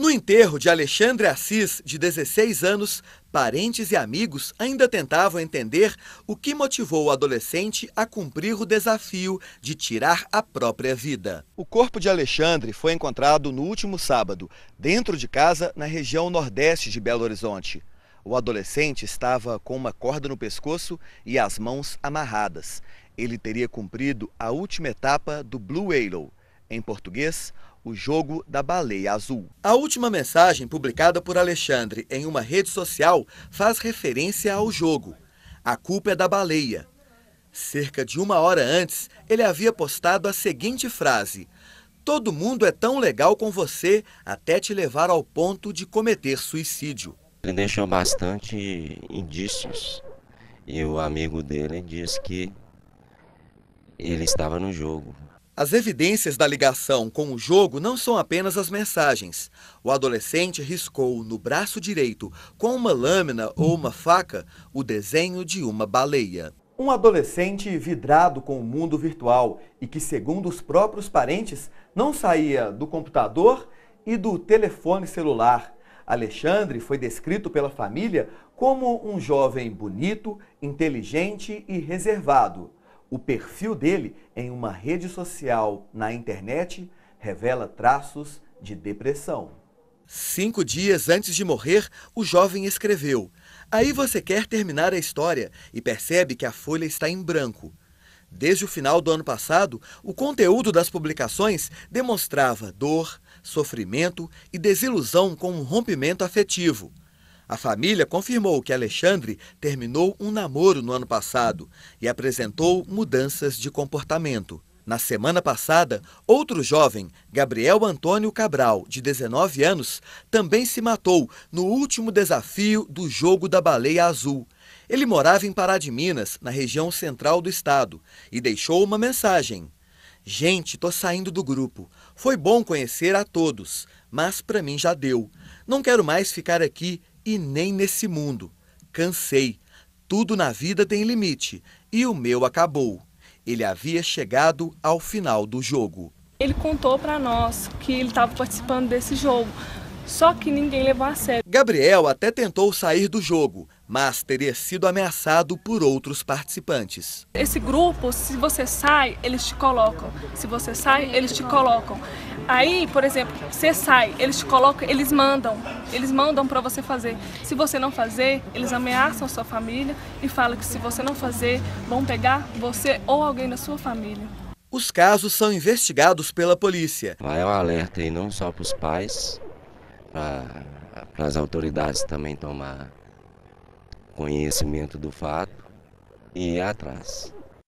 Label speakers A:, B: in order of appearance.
A: No enterro de Alexandre Assis, de 16 anos, parentes e amigos ainda tentavam entender o que motivou o adolescente a cumprir o desafio de tirar a própria vida. O corpo de Alexandre foi encontrado no último sábado, dentro de casa, na região nordeste de Belo Horizonte. O adolescente estava com uma corda no pescoço e as mãos amarradas. Ele teria cumprido a última etapa do Blue Halo. Em português, o jogo da baleia azul. A última mensagem publicada por Alexandre em uma rede social faz referência ao jogo. A culpa é da baleia. Cerca de uma hora antes, ele havia postado a seguinte frase: Todo mundo é tão legal com você até te levar ao ponto de cometer suicídio.
B: Ele deixou bastante indícios
A: e o amigo dele disse que ele estava no jogo. As evidências da ligação com o jogo não são apenas as mensagens. O adolescente riscou no braço direito, com uma lâmina ou uma faca, o desenho de uma baleia. Um adolescente vidrado com o mundo virtual e que, segundo os próprios parentes, não saía do computador e do telefone celular. Alexandre foi descrito pela família como um jovem bonito, inteligente e reservado. O perfil dele em uma rede social na internet revela traços de depressão. Cinco dias antes de morrer, o jovem escreveu. Aí você quer terminar a história e percebe que a folha está em branco. Desde o final do ano passado, o conteúdo das publicações demonstrava dor, sofrimento e desilusão com um rompimento afetivo. A família confirmou que Alexandre terminou um namoro no ano passado e apresentou mudanças de comportamento. Na semana passada, outro jovem, Gabriel Antônio Cabral, de 19 anos, também se matou no último desafio do Jogo da Baleia Azul. Ele morava em Pará de Minas, na região central do estado, e deixou uma mensagem. Gente, tô saindo do grupo. Foi bom conhecer a todos, mas para mim já deu. Não quero mais ficar aqui e nem nesse mundo. Cansei. Tudo na vida tem limite e o meu acabou. Ele havia chegado ao final do jogo.
B: Ele contou para nós que ele estava participando desse jogo, só que ninguém levou a sério.
A: Gabriel até tentou sair do jogo, mas teria sido ameaçado por outros participantes.
B: Esse grupo, se você sai, eles te colocam. Se você sai, eles te colocam. Aí, por exemplo, você sai, eles te colocam, eles mandam, eles mandam para você fazer. Se você não fazer, eles ameaçam a sua família e falam que se você não fazer, vão pegar você ou alguém da sua família.
A: Os casos são investigados pela polícia. Vai um alerta aí não só para os pais,
B: para as autoridades também tomar conhecimento do fato e ir atrás.